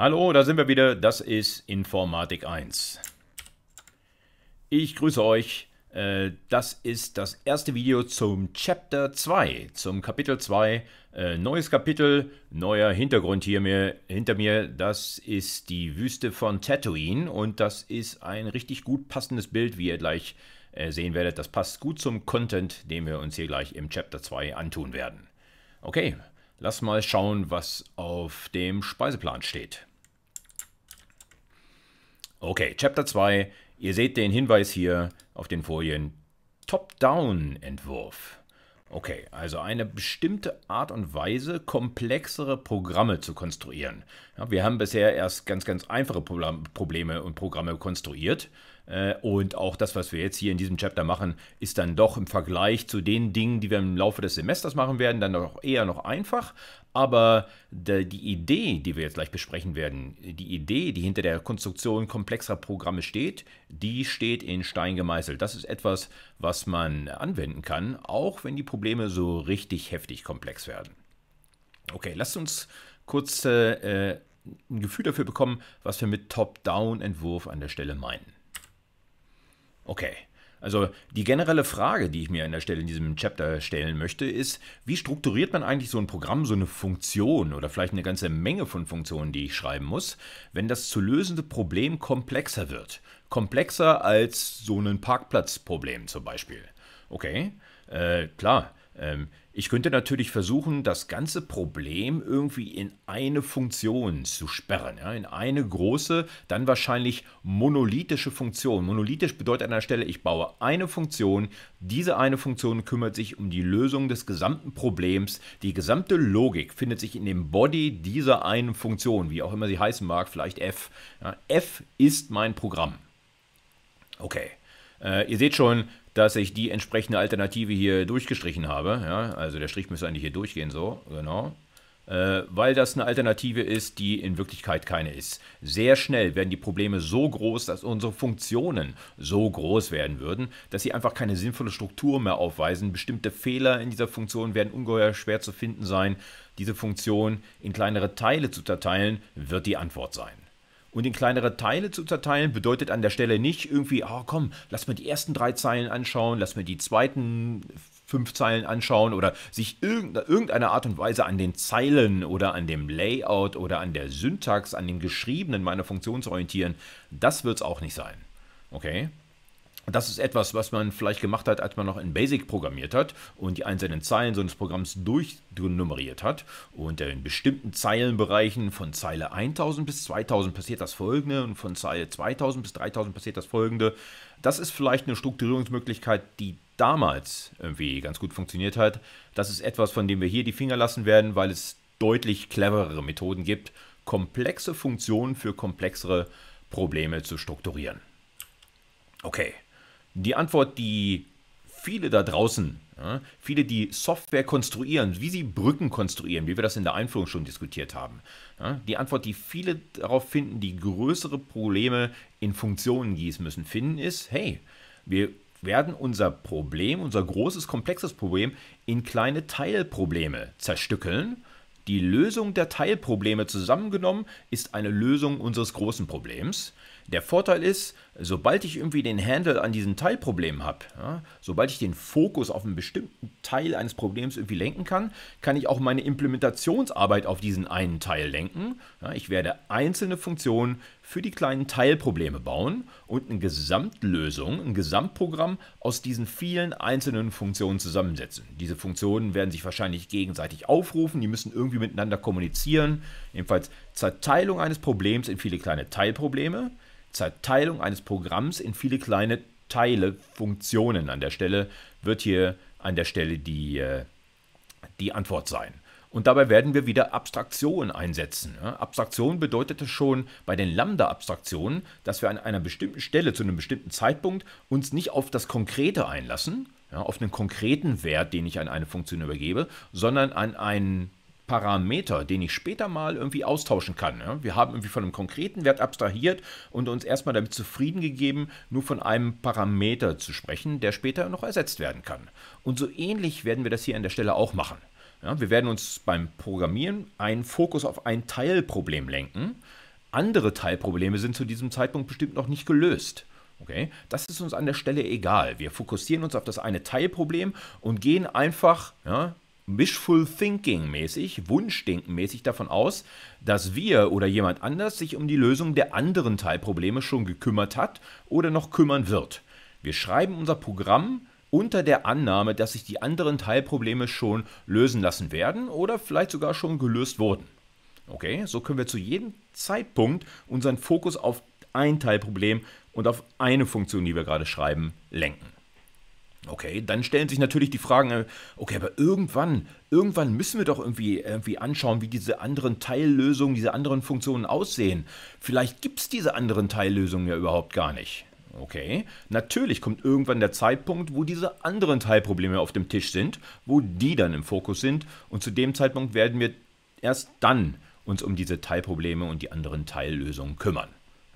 Hallo, da sind wir wieder. Das ist Informatik 1. Ich grüße euch. Äh, das ist das erste Video zum Chapter 2, zum Kapitel 2. Äh, neues Kapitel, neuer Hintergrund hier mir, hinter mir. Das ist die Wüste von Tatooine und das ist ein richtig gut passendes Bild, wie ihr gleich äh, sehen werdet. Das passt gut zum Content, den wir uns hier gleich im Chapter 2 antun werden. Okay, lass mal schauen, was auf dem Speiseplan steht. Okay, Chapter 2. Ihr seht den Hinweis hier auf den Folien. Top-Down-Entwurf. Okay, also eine bestimmte Art und Weise, komplexere Programme zu konstruieren. Ja, wir haben bisher erst ganz, ganz einfache Probleme und Programme konstruiert. Äh, und auch das, was wir jetzt hier in diesem Chapter machen, ist dann doch im Vergleich zu den Dingen, die wir im Laufe des Semesters machen werden, dann doch eher noch einfach. Aber die Idee, die wir jetzt gleich besprechen werden, die Idee, die hinter der Konstruktion komplexer Programme steht, die steht in Stein gemeißelt. Das ist etwas, was man anwenden kann, auch wenn die Probleme so richtig heftig komplex werden. Okay, lasst uns kurz äh, ein Gefühl dafür bekommen, was wir mit Top-Down-Entwurf an der Stelle meinen. Okay, also die generelle Frage, die ich mir an der Stelle in diesem Chapter stellen möchte, ist, wie strukturiert man eigentlich so ein Programm, so eine Funktion oder vielleicht eine ganze Menge von Funktionen, die ich schreiben muss, wenn das zu lösende Problem komplexer wird? Komplexer als so ein Parkplatzproblem zum Beispiel. Okay, äh, klar, ähm, ich könnte natürlich versuchen, das ganze Problem irgendwie in eine Funktion zu sperren, ja, in eine große, dann wahrscheinlich monolithische Funktion. Monolithisch bedeutet an der Stelle, ich baue eine Funktion, diese eine Funktion kümmert sich um die Lösung des gesamten Problems. Die gesamte Logik findet sich in dem Body dieser einen Funktion, wie auch immer sie heißen mag, vielleicht f. Ja, f ist mein Programm. Okay. Äh, ihr seht schon, dass ich die entsprechende Alternative hier durchgestrichen habe. Ja, also der Strich müsste eigentlich hier durchgehen, so, genau. Äh, weil das eine Alternative ist, die in Wirklichkeit keine ist. Sehr schnell werden die Probleme so groß, dass unsere Funktionen so groß werden würden, dass sie einfach keine sinnvolle Struktur mehr aufweisen. Bestimmte Fehler in dieser Funktion werden ungeheuer schwer zu finden sein. Diese Funktion in kleinere Teile zu zerteilen, wird die Antwort sein und in kleinere Teile zu zerteilen, bedeutet an der Stelle nicht irgendwie, oh, komm, lass mir die ersten drei Zeilen anschauen, lass mir die zweiten fünf Zeilen anschauen oder sich irgendeiner Art und Weise an den Zeilen oder an dem Layout oder an der Syntax, an dem Geschriebenen meiner Funktion zu orientieren. Das wird es auch nicht sein. Okay? das ist etwas, was man vielleicht gemacht hat, als man noch in Basic programmiert hat und die einzelnen Zeilen so eines Programms durchnummeriert hat. Und in bestimmten Zeilenbereichen von Zeile 1000 bis 2000 passiert das folgende und von Zeile 2000 bis 3000 passiert das folgende. Das ist vielleicht eine Strukturierungsmöglichkeit, die damals irgendwie ganz gut funktioniert hat. Das ist etwas, von dem wir hier die Finger lassen werden, weil es deutlich cleverere Methoden gibt, komplexe Funktionen für komplexere Probleme zu strukturieren. Okay. Die Antwort, die viele da draußen, ja, viele, die Software konstruieren, wie sie Brücken konstruieren, wie wir das in der Einführung schon diskutiert haben, ja, die Antwort, die viele darauf finden, die größere Probleme in Funktionen gießen müssen, finden, ist, hey, wir werden unser Problem, unser großes, komplexes Problem in kleine Teilprobleme zerstückeln. Die Lösung der Teilprobleme zusammengenommen ist eine Lösung unseres großen Problems. Der Vorteil ist, sobald ich irgendwie den Handle an diesem Teilproblem habe, ja, sobald ich den Fokus auf einen bestimmten Teil eines Problems irgendwie lenken kann, kann ich auch meine Implementationsarbeit auf diesen einen Teil lenken. Ja, ich werde einzelne Funktionen für die kleinen Teilprobleme bauen und eine Gesamtlösung, ein Gesamtprogramm aus diesen vielen einzelnen Funktionen zusammensetzen. Diese Funktionen werden sich wahrscheinlich gegenseitig aufrufen, die müssen irgendwie miteinander kommunizieren. Jedenfalls Zerteilung eines Problems in viele kleine Teilprobleme Zerteilung eines Programms in viele kleine Teile, Funktionen. An der Stelle wird hier an der Stelle die, äh, die Antwort sein. Und dabei werden wir wieder Abstraktionen einsetzen. Ne? Abstraktion bedeutete schon bei den Lambda-Abstraktionen, dass wir an einer bestimmten Stelle zu einem bestimmten Zeitpunkt uns nicht auf das Konkrete einlassen, auf einen konkreten Wert, den ich an eine Funktion übergebe, sondern an einen Parameter, den ich später mal irgendwie austauschen kann. Ja? Wir haben irgendwie von einem konkreten Wert abstrahiert und uns erstmal damit zufrieden gegeben, nur von einem Parameter zu sprechen, der später noch ersetzt werden kann. Und so ähnlich werden wir das hier an der Stelle auch machen. Ja? Wir werden uns beim Programmieren einen Fokus auf ein Teilproblem lenken. Andere Teilprobleme sind zu diesem Zeitpunkt bestimmt noch nicht gelöst. Okay? Das ist uns an der Stelle egal. Wir fokussieren uns auf das eine Teilproblem und gehen einfach ja, wishful thinking mäßig, Wunschdenken mäßig davon aus, dass wir oder jemand anders sich um die Lösung der anderen Teilprobleme schon gekümmert hat oder noch kümmern wird. Wir schreiben unser Programm unter der Annahme, dass sich die anderen Teilprobleme schon lösen lassen werden oder vielleicht sogar schon gelöst wurden. Okay, so können wir zu jedem Zeitpunkt unseren Fokus auf ein Teilproblem und auf eine Funktion, die wir gerade schreiben, lenken. Okay, dann stellen sich natürlich die Fragen, äh, okay, aber irgendwann, irgendwann müssen wir doch irgendwie, irgendwie anschauen, wie diese anderen Teillösungen, diese anderen Funktionen aussehen. Vielleicht gibt es diese anderen Teillösungen ja überhaupt gar nicht. Okay, natürlich kommt irgendwann der Zeitpunkt, wo diese anderen Teilprobleme auf dem Tisch sind, wo die dann im Fokus sind und zu dem Zeitpunkt werden wir erst dann uns um diese Teilprobleme und die anderen Teillösungen kümmern.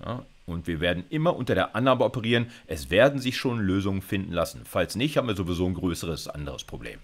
Ja, und wir werden immer unter der Annahme operieren, es werden sich schon Lösungen finden lassen. Falls nicht, haben wir sowieso ein größeres, anderes Problem.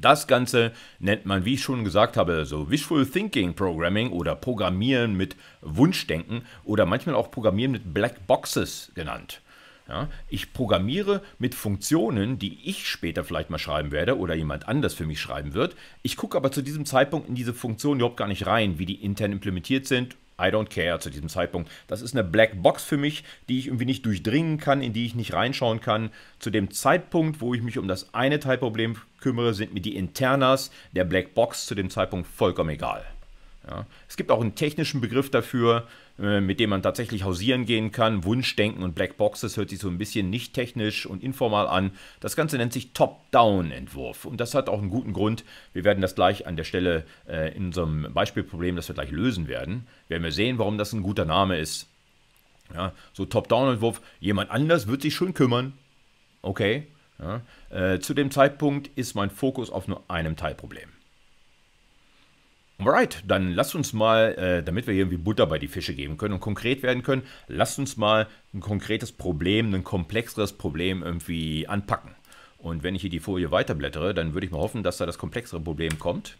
Das Ganze nennt man, wie ich schon gesagt habe, so Wishful Thinking Programming oder Programmieren mit Wunschdenken oder manchmal auch Programmieren mit Black Boxes genannt. Ja, ich programmiere mit Funktionen, die ich später vielleicht mal schreiben werde oder jemand anders für mich schreiben wird. Ich gucke aber zu diesem Zeitpunkt in diese Funktionen überhaupt gar nicht rein, wie die intern implementiert sind I don't care zu diesem Zeitpunkt. Das ist eine Black Box für mich, die ich irgendwie nicht durchdringen kann, in die ich nicht reinschauen kann. Zu dem Zeitpunkt, wo ich mich um das eine Teilproblem kümmere, sind mir die Internas der Black Box zu dem Zeitpunkt vollkommen egal. Ja. Es gibt auch einen technischen Begriff dafür, äh, mit dem man tatsächlich hausieren gehen kann. Wunschdenken und Black Boxes hört sich so ein bisschen nicht technisch und informal an. Das Ganze nennt sich Top-Down-Entwurf und das hat auch einen guten Grund. Wir werden das gleich an der Stelle äh, in unserem Beispielproblem, das wir gleich lösen werden, werden wir sehen, warum das ein guter Name ist. Ja, so Top-Down-Entwurf, jemand anders wird sich schon kümmern. Okay. Ja. Äh, zu dem Zeitpunkt ist mein Fokus auf nur einem Teilproblem. Alright, dann lasst uns mal, äh, damit wir hier irgendwie Butter bei die Fische geben können und konkret werden können, lasst uns mal ein konkretes Problem, ein komplexeres Problem irgendwie anpacken. Und wenn ich hier die Folie weiterblättere, dann würde ich mal hoffen, dass da das komplexere Problem kommt.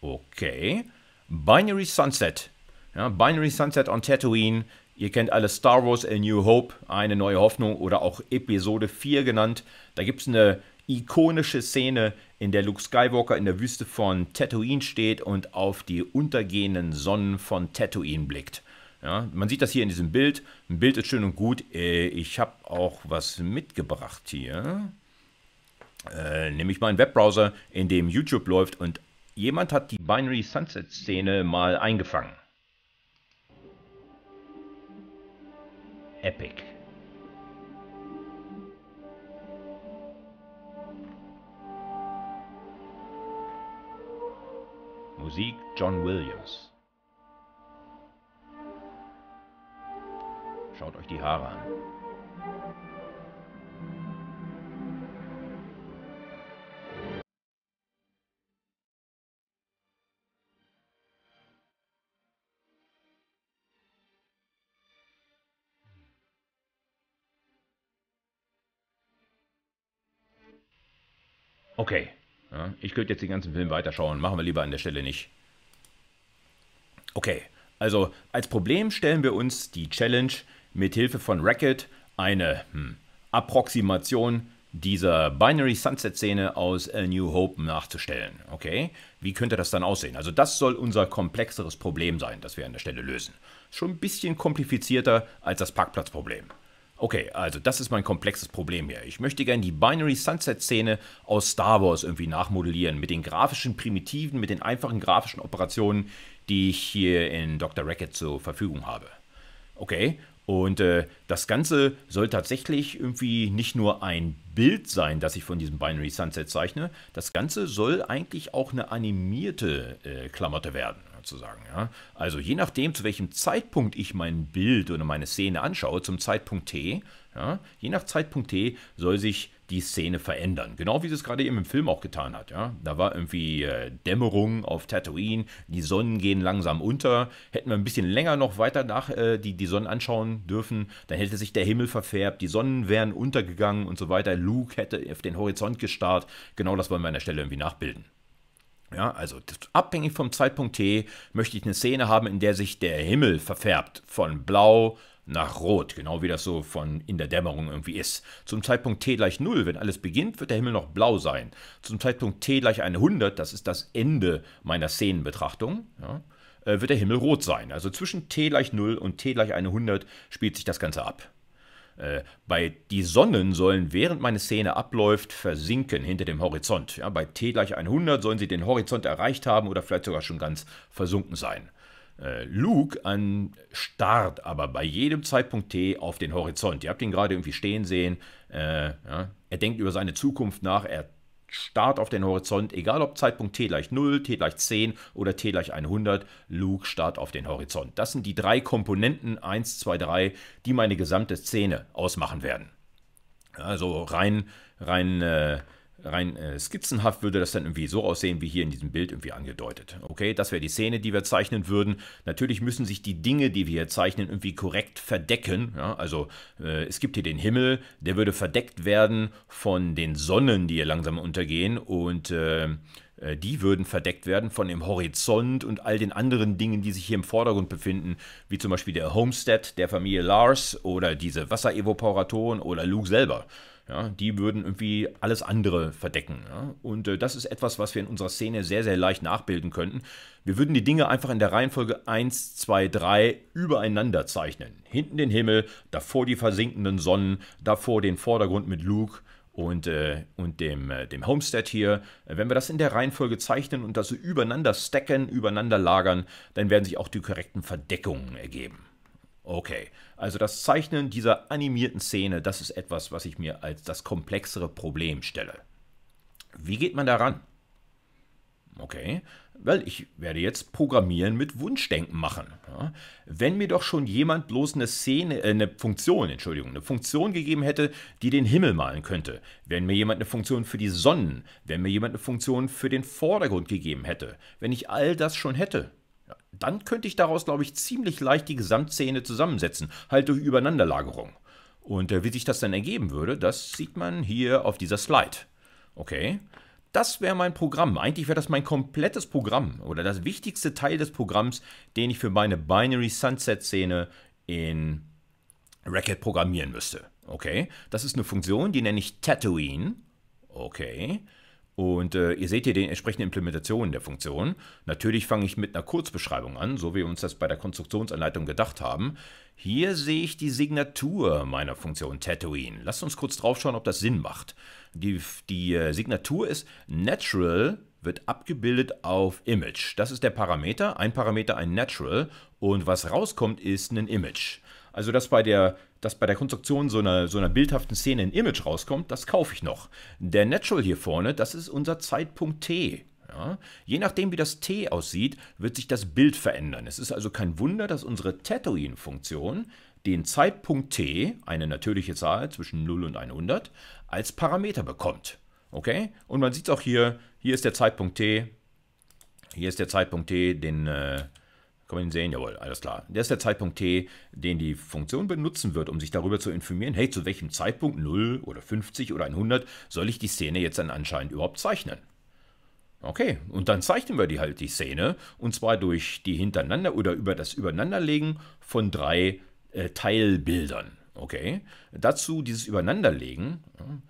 Okay. Binary Sunset. Ja, Binary Sunset on Tatooine. Ihr kennt alle Star Wars A New Hope, eine neue Hoffnung oder auch Episode 4 genannt. Da gibt es eine ikonische Szene, in der Luke Skywalker in der Wüste von Tatooine steht und auf die untergehenden Sonnen von Tatooine blickt. Ja, man sieht das hier in diesem Bild. Ein Bild ist schön und gut. Äh, ich habe auch was mitgebracht hier. Äh, nämlich meinen Webbrowser, in dem YouTube läuft und jemand hat die Binary Sunset Szene mal eingefangen. Epic. Musik John Williams. Schaut euch die Haare an. Okay. Ja, ich könnte jetzt den ganzen Film weiterschauen, machen wir lieber an der Stelle nicht. Okay, also als Problem stellen wir uns die Challenge, mithilfe von Racket eine hm, Approximation dieser Binary Sunset Szene aus A New Hope nachzustellen. Okay, wie könnte das dann aussehen? Also das soll unser komplexeres Problem sein, das wir an der Stelle lösen. Schon ein bisschen komplizierter als das Parkplatzproblem. Okay, also das ist mein komplexes Problem hier. Ich möchte gerne die Binary Sunset Szene aus Star Wars irgendwie nachmodellieren mit den grafischen Primitiven, mit den einfachen grafischen Operationen, die ich hier in Dr. Racket zur Verfügung habe. Okay, und äh, das Ganze soll tatsächlich irgendwie nicht nur ein Bild sein, das ich von diesem Binary Sunset zeichne, das Ganze soll eigentlich auch eine animierte äh, Klamotte werden sozusagen. Ja? Also je nachdem, zu welchem Zeitpunkt ich mein Bild oder meine Szene anschaue, zum Zeitpunkt T, ja, je nach Zeitpunkt T soll sich die Szene verändern. Genau wie es gerade eben im Film auch getan hat. Ja? Da war irgendwie äh, Dämmerung auf Tatooine, die Sonnen gehen langsam unter. Hätten wir ein bisschen länger noch weiter nach äh, die, die Sonnen anschauen dürfen, dann hätte sich der Himmel verfärbt, die Sonnen wären untergegangen und so weiter. Luke hätte auf den Horizont gestarrt. Genau das wollen wir an der Stelle irgendwie nachbilden. Ja, also abhängig vom Zeitpunkt T möchte ich eine Szene haben, in der sich der Himmel verfärbt von blau nach rot, genau wie das so von in der Dämmerung irgendwie ist. Zum Zeitpunkt T gleich 0, wenn alles beginnt, wird der Himmel noch blau sein. Zum Zeitpunkt T gleich 100, das ist das Ende meiner Szenenbetrachtung, ja, äh, wird der Himmel rot sein. Also zwischen T gleich 0 und T gleich 100 spielt sich das Ganze ab. Äh, bei die Sonnen sollen während meine Szene abläuft versinken hinter dem Horizont. Ja, bei t gleich 100 sollen sie den Horizont erreicht haben oder vielleicht sogar schon ganz versunken sein. Äh, Luke an Start, aber bei jedem Zeitpunkt T auf den Horizont. Ihr habt ihn gerade irgendwie stehen sehen. Äh, ja. Er denkt über seine Zukunft nach, er Start auf den Horizont, egal ob Zeitpunkt t gleich 0, t gleich 10 oder t gleich 100, Luke Start auf den Horizont. Das sind die drei Komponenten 1, 2, 3, die meine gesamte Szene ausmachen werden. Also rein, rein äh, rein äh, skizzenhaft würde das dann irgendwie so aussehen, wie hier in diesem Bild irgendwie angedeutet. Okay, das wäre die Szene, die wir zeichnen würden. Natürlich müssen sich die Dinge, die wir hier zeichnen, irgendwie korrekt verdecken. Ja, also äh, es gibt hier den Himmel, der würde verdeckt werden von den Sonnen, die hier langsam untergehen und äh, äh die würden verdeckt werden von dem Horizont und all den anderen Dingen, die sich hier im Vordergrund befinden, wie zum Beispiel der Homestead der Familie Lars oder diese Wasserevaporatoren oder Luke selber. Ja, die würden irgendwie alles andere verdecken. Ja? Und äh, das ist etwas, was wir in unserer Szene sehr, sehr leicht nachbilden könnten. Wir würden die Dinge einfach in der Reihenfolge 1, 2, 3 übereinander zeichnen. Hinten den Himmel, davor die versinkenden Sonnen, davor den Vordergrund mit Luke und, äh, und dem, äh, dem Homestead hier. Äh, wenn wir das in der Reihenfolge zeichnen und das so übereinander stacken, übereinander lagern, dann werden sich auch die korrekten Verdeckungen ergeben. Okay, also das Zeichnen dieser animierten Szene, das ist etwas, was ich mir als das komplexere Problem stelle. Wie geht man daran? Okay, weil ich werde jetzt Programmieren mit Wunschdenken machen. Ja, wenn mir doch schon jemand bloß eine Szene, äh, eine Funktion, Entschuldigung, eine Funktion gegeben hätte, die den Himmel malen könnte. Wenn mir jemand eine Funktion für die Sonnen, wenn mir jemand eine Funktion für den Vordergrund gegeben hätte. Wenn ich all das schon hätte dann könnte ich daraus, glaube ich, ziemlich leicht die Gesamtszene zusammensetzen, halt durch Übereinanderlagerung. Und äh, wie sich das dann ergeben würde, das sieht man hier auf dieser Slide. Okay, das wäre mein Programm. Eigentlich wäre das mein komplettes Programm oder das wichtigste Teil des Programms, den ich für meine Binary Sunset Szene in Racket programmieren müsste. Okay, das ist eine Funktion, die nenne ich Tatooine. Okay, und äh, ihr seht hier die entsprechenden Implementationen der Funktion. Natürlich fange ich mit einer Kurzbeschreibung an, so wie wir uns das bei der Konstruktionsanleitung gedacht haben. Hier sehe ich die Signatur meiner Funktion Tatooine. Lasst uns kurz drauf schauen, ob das Sinn macht. Die, die äh, Signatur ist Natural wird abgebildet auf Image. Das ist der Parameter, ein Parameter, ein Natural. Und was rauskommt, ist ein Image. Also, dass bei der, dass bei der Konstruktion so einer, so einer bildhaften Szene ein Image rauskommt, das kaufe ich noch. Der Natural hier vorne, das ist unser Zeitpunkt T. Ja. Je nachdem, wie das T aussieht, wird sich das Bild verändern. Es ist also kein Wunder, dass unsere Tatooine-Funktion den Zeitpunkt T, eine natürliche Zahl zwischen 0 und 100, als Parameter bekommt. Okay? Und man sieht es auch hier, hier ist der Zeitpunkt T, hier ist der Zeitpunkt T, den, äh, kann man ihn sehen? Jawohl, alles klar. Der ist der Zeitpunkt t, den die Funktion benutzen wird, um sich darüber zu informieren, hey, zu welchem Zeitpunkt 0 oder 50 oder 100 soll ich die Szene jetzt dann anscheinend überhaupt zeichnen? Okay, und dann zeichnen wir die halt, die Szene, und zwar durch die hintereinander oder über das Übereinanderlegen von drei äh, Teilbildern. Okay, dazu dieses Übereinanderlegen,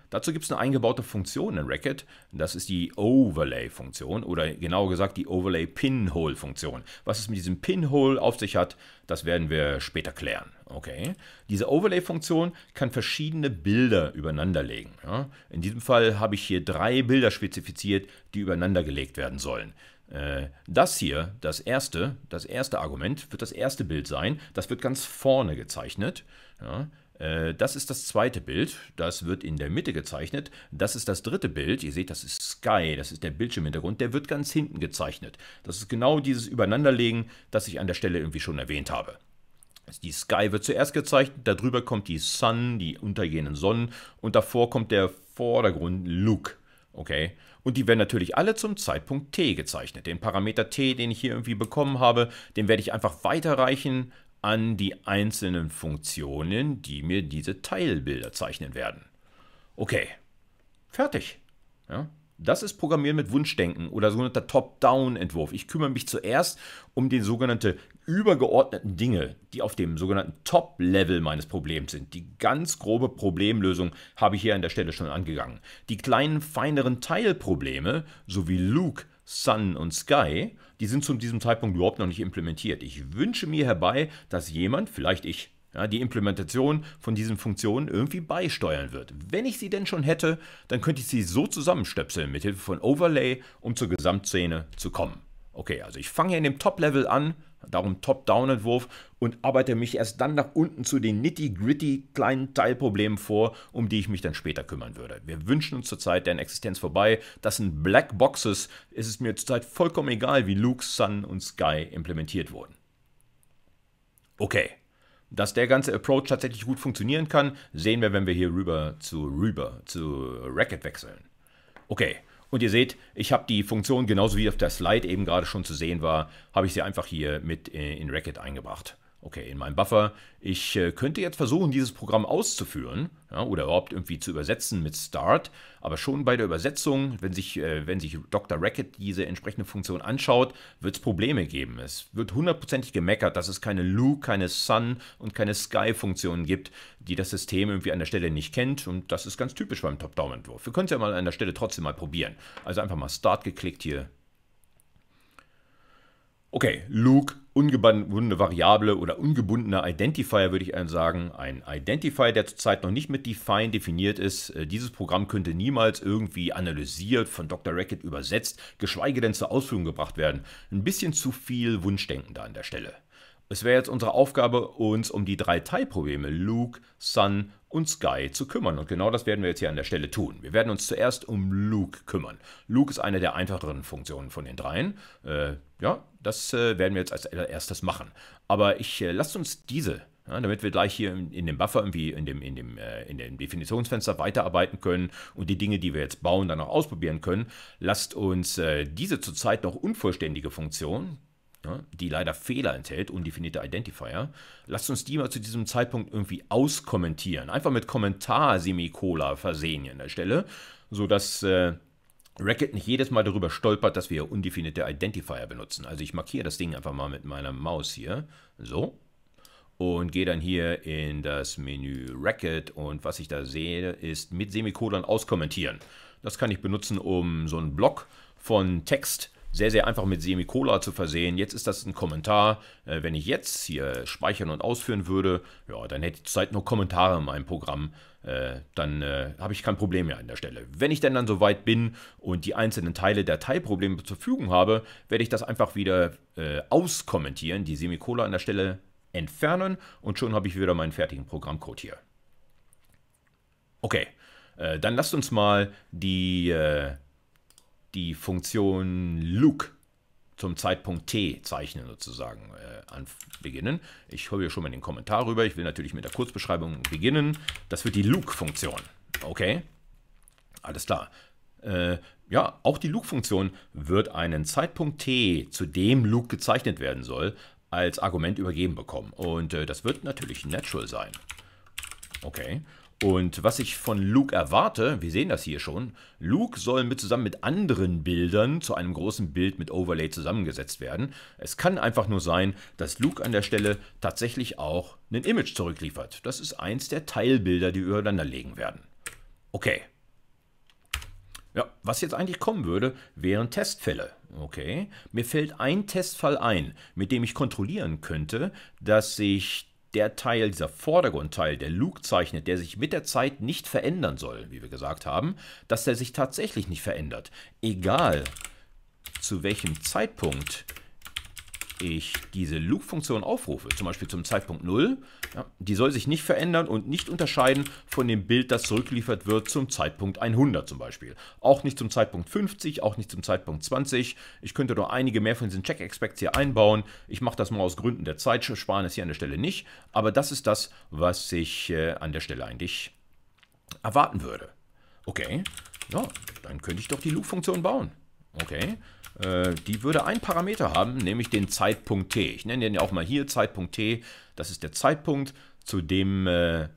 dazu gibt es eine eingebaute Funktion in Racket, das ist die Overlay-Funktion oder genauer gesagt die Overlay-Pinhole-Funktion. Was es mit diesem Pinhole auf sich hat, das werden wir später klären. Okay, diese Overlay-Funktion kann verschiedene Bilder übereinanderlegen. In diesem Fall habe ich hier drei Bilder spezifiziert, die übereinander gelegt werden sollen. Äh, das hier, das erste, das erste Argument, wird das erste Bild sein. Das wird ganz vorne gezeichnet. Ja, äh, das ist das zweite Bild, das wird in der Mitte gezeichnet. Das ist das dritte Bild, ihr seht, das ist Sky, das ist der Bildschirmhintergrund, der wird ganz hinten gezeichnet. Das ist genau dieses Übereinanderlegen, das ich an der Stelle irgendwie schon erwähnt habe. Die Sky wird zuerst gezeichnet, darüber kommt die Sun, die untergehenden Sonnen und davor kommt der Vordergrund Look. Okay, und die werden natürlich alle zum Zeitpunkt t gezeichnet. Den Parameter t, den ich hier irgendwie bekommen habe, den werde ich einfach weiterreichen an die einzelnen Funktionen, die mir diese Teilbilder zeichnen werden. Okay, fertig. Ja, das ist Programmieren mit Wunschdenken oder sogenannter Top-Down-Entwurf. Ich kümmere mich zuerst um die sogenannte übergeordneten Dinge, die auf dem sogenannten Top-Level meines Problems sind. Die ganz grobe Problemlösung habe ich hier an der Stelle schon angegangen. Die kleinen, feineren Teilprobleme, so wie Luke, Sun und Sky, die sind zu diesem Zeitpunkt überhaupt noch nicht implementiert. Ich wünsche mir herbei, dass jemand, vielleicht ich, ja, die Implementation von diesen Funktionen irgendwie beisteuern wird. Wenn ich sie denn schon hätte, dann könnte ich sie so zusammenstöpseln mit Hilfe von Overlay, um zur Gesamtszene zu kommen okay, also ich fange hier in dem Top-Level an, darum Top-Down-Entwurf und arbeite mich erst dann nach unten zu den nitty-gritty kleinen Teilproblemen vor, um die ich mich dann später kümmern würde. Wir wünschen uns zurzeit deren Existenz vorbei. Das sind Black Boxes. Es ist mir zurzeit vollkommen egal, wie Luke, Sun und Sky implementiert wurden. Okay. Dass der ganze Approach tatsächlich gut funktionieren kann, sehen wir, wenn wir hier rüber zu, rüber zu Racket wechseln. Okay, und ihr seht, ich habe die Funktion, genauso wie auf der Slide eben gerade schon zu sehen war, habe ich sie einfach hier mit äh, in Racket eingebracht okay, in meinem Buffer, ich äh, könnte jetzt versuchen, dieses Programm auszuführen ja, oder überhaupt irgendwie zu übersetzen mit Start, aber schon bei der Übersetzung, wenn sich, äh, wenn sich Dr. Racket diese entsprechende Funktion anschaut, wird es Probleme geben. Es wird hundertprozentig gemeckert, dass es keine Loo, keine Sun und keine Sky-Funktionen gibt, die das System irgendwie an der Stelle nicht kennt und das ist ganz typisch beim Top-Down-Entwurf. Wir können es ja mal an der Stelle trotzdem mal probieren. Also einfach mal Start geklickt hier, Okay, Luke, ungebundene Variable oder ungebundener Identifier würde ich sagen. Ein Identifier, der zurzeit noch nicht mit Define definiert ist. Äh, dieses Programm könnte niemals irgendwie analysiert, von Dr. Rackett übersetzt, geschweige denn zur Ausführung gebracht werden. Ein bisschen zu viel Wunschdenken da an der Stelle. Es wäre jetzt unsere Aufgabe, uns um die drei Teilprobleme Luke, Sun und Sky zu kümmern. Und genau das werden wir jetzt hier an der Stelle tun. Wir werden uns zuerst um Luke kümmern. Luke ist eine der einfacheren Funktionen von den dreien. Äh, ja, das äh, werden wir jetzt als erstes machen. Aber ich äh, lasst uns diese ja, damit wir gleich hier in, in, dem Buffer irgendwie in dem, in, dem, äh, in dem Definitionsfenster weiterarbeiten können und die Dinge, die wir jetzt bauen, dann auch ausprobieren können. Lasst uns äh, diese zurzeit noch unvollständige Funktion, ja, ne, die leider Fehler enthält, undefinierte Identifier, lasst uns die mal zu diesem Zeitpunkt irgendwie auskommentieren. Einfach mit Kommentar-Semikola versehen an der Stelle, sodass äh, Racket nicht jedes Mal darüber stolpert, dass wir undefinierte Identifier benutzen. Also ich markiere das Ding einfach mal mit meiner Maus hier. So. Und gehe dann hier in das Menü Racket und was ich da sehe, ist mit Semikolon auskommentieren. Das kann ich benutzen, um so einen Block von Text zu sehr, sehr einfach mit Semikola zu versehen. Jetzt ist das ein Kommentar. Äh, wenn ich jetzt hier speichern und ausführen würde, ja, dann hätte ich Zeit nur Kommentare in meinem Programm. Äh, dann äh, habe ich kein Problem mehr an der Stelle. Wenn ich denn dann soweit bin und die einzelnen Teile der Teilprobleme zur Verfügung habe, werde ich das einfach wieder auskommentieren, die Semikola an der Stelle entfernen und schon habe ich wieder meinen fertigen Programmcode hier. Okay, dann lasst uns mal die die Funktion look zum Zeitpunkt T zeichnen sozusagen äh, beginnen. Ich hole hier schon mal den Kommentar rüber. Ich will natürlich mit der Kurzbeschreibung beginnen. Das wird die Look-Funktion. Okay, alles klar. Äh, ja, auch die Look-Funktion wird einen Zeitpunkt T, zu dem Look gezeichnet werden soll, als Argument übergeben bekommen. Und äh, das wird natürlich natural sein. Okay, und was ich von Luke erwarte, wir sehen das hier schon, Luke soll mit zusammen mit anderen Bildern zu einem großen Bild mit Overlay zusammengesetzt werden. Es kann einfach nur sein, dass Luke an der Stelle tatsächlich auch ein Image zurückliefert. Das ist eins der Teilbilder, die übereinander legen werden. Okay. Ja, was jetzt eigentlich kommen würde, wären Testfälle. Okay, mir fällt ein Testfall ein, mit dem ich kontrollieren könnte, dass sich der Teil, dieser Vordergrundteil, der Luke zeichnet, der sich mit der Zeit nicht verändern soll, wie wir gesagt haben, dass der sich tatsächlich nicht verändert. Egal zu welchem Zeitpunkt ich diese Loop-Funktion aufrufe, zum Beispiel zum Zeitpunkt 0, ja, die soll sich nicht verändern und nicht unterscheiden von dem Bild, das zurückgeliefert wird zum Zeitpunkt 100 zum Beispiel. Auch nicht zum Zeitpunkt 50, auch nicht zum Zeitpunkt 20. Ich könnte noch einige mehr von diesen Check-Expects hier einbauen. Ich mache das mal aus Gründen der Zeit, sparen es hier an der Stelle nicht. Aber das ist das, was ich äh, an der Stelle eigentlich erwarten würde. Okay, ja, dann könnte ich doch die Loop-Funktion bauen. Okay, äh, die würde einen Parameter haben, nämlich den Zeitpunkt t. Ich nenne den ja auch mal hier Zeitpunkt t. Das ist der Zeitpunkt, zu dem, äh,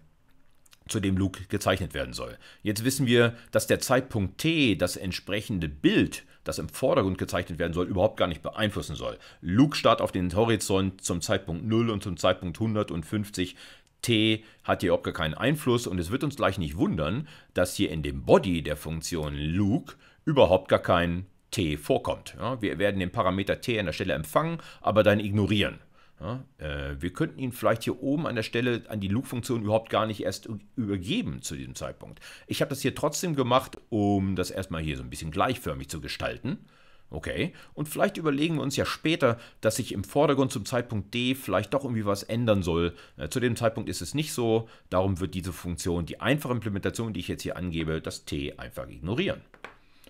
zu dem Luke gezeichnet werden soll. Jetzt wissen wir, dass der Zeitpunkt t das entsprechende Bild, das im Vordergrund gezeichnet werden soll, überhaupt gar nicht beeinflussen soll. Luke startet auf den Horizont zum Zeitpunkt 0 und zum Zeitpunkt 150 t hat hier überhaupt gar keinen Einfluss und es wird uns gleich nicht wundern, dass hier in dem Body der Funktion Luke überhaupt gar kein t vorkommt. Ja, wir werden den Parameter t an der Stelle empfangen, aber dann ignorieren. Ja, äh, wir könnten ihn vielleicht hier oben an der Stelle an die Loop-Funktion überhaupt gar nicht erst übergeben zu diesem Zeitpunkt. Ich habe das hier trotzdem gemacht, um das erstmal hier so ein bisschen gleichförmig zu gestalten. Okay, und vielleicht überlegen wir uns ja später, dass sich im Vordergrund zum Zeitpunkt D vielleicht doch irgendwie was ändern soll. Äh, zu dem Zeitpunkt ist es nicht so, darum wird diese Funktion, die einfache Implementation, die ich jetzt hier angebe, das T einfach ignorieren.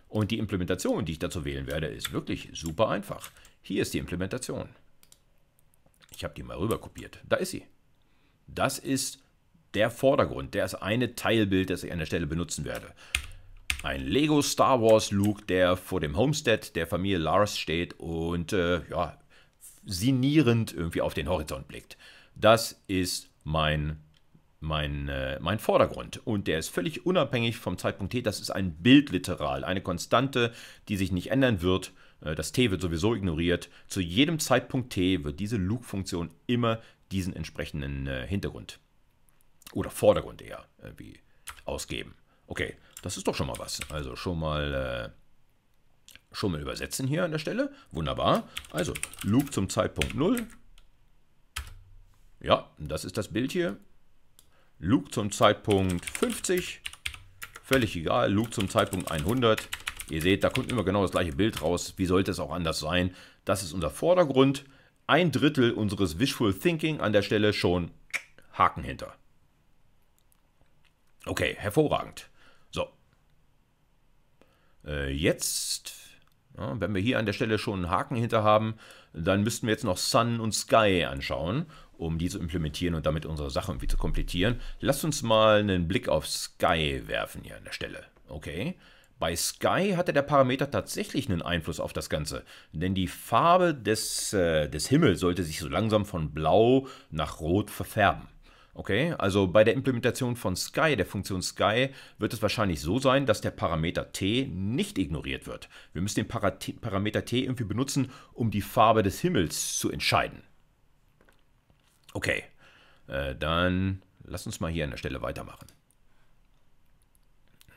Und die Implementation, die ich dazu wählen werde, ist wirklich super einfach. Hier ist die Implementation. Ich habe die mal rüber kopiert. Da ist sie. Das ist der Vordergrund, der ist eine Teilbild, das ich an der Stelle benutzen werde. Ein Lego Star Wars Luke, der vor dem Homestead der Familie Lars steht und äh, ja, sinnierend irgendwie auf den Horizont blickt. Das ist mein mein, äh, mein Vordergrund. Und der ist völlig unabhängig vom Zeitpunkt T. Das ist ein Bildliteral, eine Konstante, die sich nicht ändern wird. Äh, das T wird sowieso ignoriert. Zu jedem Zeitpunkt T wird diese Loop-Funktion immer diesen entsprechenden äh, Hintergrund oder Vordergrund eher äh, wie ausgeben. Okay, das ist doch schon mal was. Also schon mal, äh, schon mal übersetzen hier an der Stelle. Wunderbar. Also Loop zum Zeitpunkt 0. Ja, das ist das Bild hier. Luke zum Zeitpunkt 50. Völlig egal. Luke zum Zeitpunkt 100. Ihr seht, da kommt immer genau das gleiche Bild raus. Wie sollte es auch anders sein? Das ist unser Vordergrund. Ein Drittel unseres Visual Thinking an der Stelle schon Haken hinter. Okay, hervorragend. So. Äh, jetzt, ja, wenn wir hier an der Stelle schon einen Haken hinter haben, dann müssten wir jetzt noch Sun und Sky anschauen um die zu implementieren und damit unsere Sache irgendwie zu komplettieren. Lasst uns mal einen Blick auf Sky werfen hier an der Stelle. Okay. Bei Sky hatte der Parameter tatsächlich einen Einfluss auf das Ganze, denn die Farbe des, äh, des Himmels sollte sich so langsam von blau nach rot verfärben. Okay, also bei der Implementation von Sky, der Funktion Sky, wird es wahrscheinlich so sein, dass der Parameter t nicht ignoriert wird. Wir müssen den Parat Parameter t irgendwie benutzen, um die Farbe des Himmels zu entscheiden. Okay, äh, dann lass uns mal hier an der Stelle weitermachen.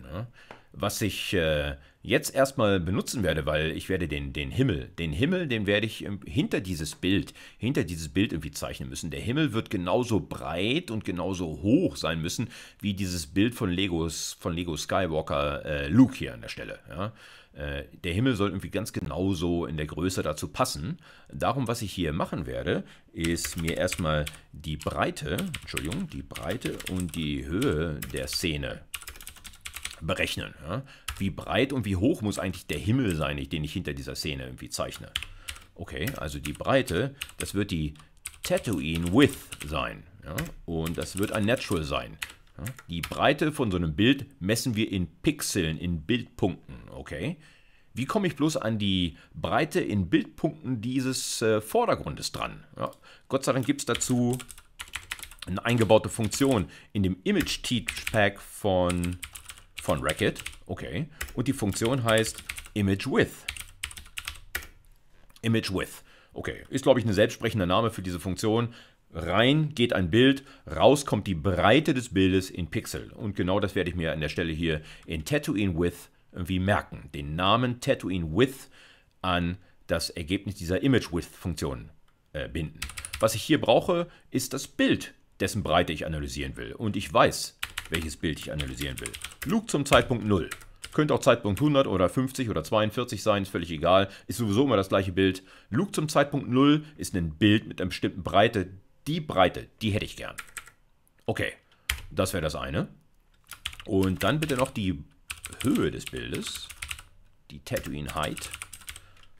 Ja. Was ich äh, jetzt erstmal benutzen werde, weil ich werde den, den Himmel, den Himmel, den werde ich ähm, hinter dieses Bild, hinter dieses Bild irgendwie zeichnen müssen. Der Himmel wird genauso breit und genauso hoch sein müssen, wie dieses Bild von, Legos, von Lego Skywalker äh, Luke hier an der Stelle. Ja? Äh, der Himmel soll irgendwie ganz genauso in der Größe dazu passen. Darum, was ich hier machen werde, ist mir erstmal die Breite, Entschuldigung, die Breite und die Höhe der Szene berechnen. Ja? Wie breit und wie hoch muss eigentlich der Himmel sein, den ich hinter dieser Szene irgendwie zeichne? Okay, also die Breite, das wird die Tatooine Width sein. Ja? Und das wird ein Natural sein. Die Breite von so einem Bild messen wir in Pixeln, in Bildpunkten, okay? Wie komme ich bloß an die Breite in Bildpunkten dieses äh, Vordergrundes dran? Ja, Gott sei Dank gibt es dazu eine eingebaute Funktion in dem Image Teach Pack von, von Racket. Okay. Und die Funktion heißt Image Width. Image Width. Okay, ist glaube ich ein selbstsprechender Name für diese Funktion, Rein geht ein Bild, raus kommt die Breite des Bildes in Pixel. Und genau das werde ich mir an der Stelle hier in Tatooine Width irgendwie merken. Den Namen Tatooine Width an das Ergebnis dieser Image Width-Funktion äh, binden. Was ich hier brauche, ist das Bild, dessen Breite ich analysieren will. Und ich weiß, welches Bild ich analysieren will. Luke zum Zeitpunkt 0. Könnte auch Zeitpunkt 100 oder 50 oder 42 sein, ist völlig egal. Ist sowieso immer das gleiche Bild. Luke zum Zeitpunkt 0 ist ein Bild mit einer bestimmten Breite, die Breite, die hätte ich gern. Okay, das wäre das eine. Und dann bitte noch die Höhe des Bildes. Die Tatooine Height.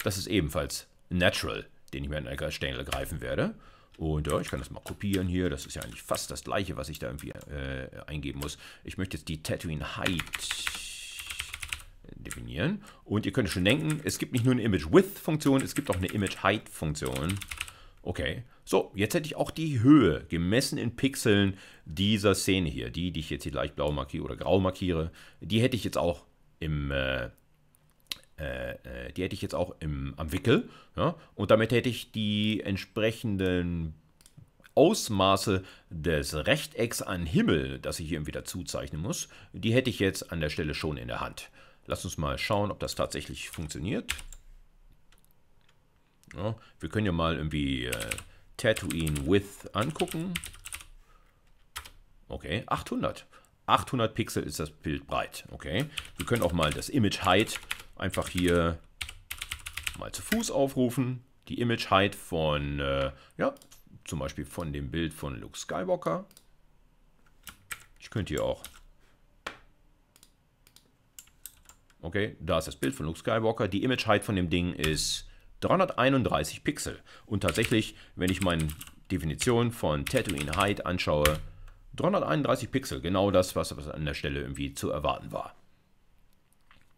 Das ist ebenfalls Natural, den ich mir an einer Stängel greifen werde. Und ja, ich kann das mal kopieren hier. Das ist ja eigentlich fast das gleiche, was ich da irgendwie äh, eingeben muss. Ich möchte jetzt die Tatooine Height definieren. Und ihr könnt schon denken, es gibt nicht nur eine Image-Width-Funktion, es gibt auch eine Image-Height-Funktion. Okay, so, jetzt hätte ich auch die Höhe gemessen in Pixeln dieser Szene hier, die, die ich jetzt hier leicht blau markiere oder grau markiere, die hätte ich jetzt auch im, äh, äh, äh, die hätte ich jetzt auch im, am Wickel. Ja? Und damit hätte ich die entsprechenden Ausmaße des Rechtecks an Himmel, das ich hier dazu zeichnen muss, die hätte ich jetzt an der Stelle schon in der Hand. Lass uns mal schauen, ob das tatsächlich funktioniert. Ja, wir können ja mal irgendwie äh, Tatooine Width angucken. Okay, 800. 800 Pixel ist das Bild breit. Okay, wir können auch mal das Image Height einfach hier mal zu Fuß aufrufen. Die Image Height von, äh, ja, zum Beispiel von dem Bild von Luke Skywalker. Ich könnte hier auch. Okay, da ist das Bild von Luke Skywalker. Die Image Height von dem Ding ist 331 Pixel. Und tatsächlich, wenn ich meine Definition von Tatooine Height anschaue, 331 Pixel, genau das, was, was an der Stelle irgendwie zu erwarten war.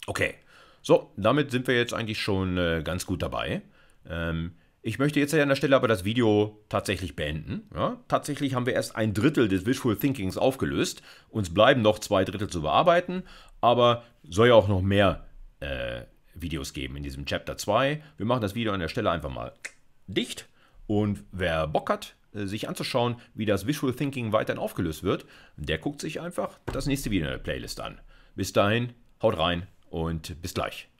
Okay, so, damit sind wir jetzt eigentlich schon äh, ganz gut dabei. Ähm, ich möchte jetzt an der Stelle aber das Video tatsächlich beenden. Ja? Tatsächlich haben wir erst ein Drittel des Visual Thinkings aufgelöst. Uns bleiben noch zwei Drittel zu bearbeiten, aber soll ja auch noch mehr äh, Videos geben in diesem Chapter 2. Wir machen das Video an der Stelle einfach mal dicht und wer Bock hat, äh, sich anzuschauen, wie das Visual Thinking weiterhin aufgelöst wird, der guckt sich einfach das nächste Video in der Playlist an. Bis dahin, haut rein und bis gleich.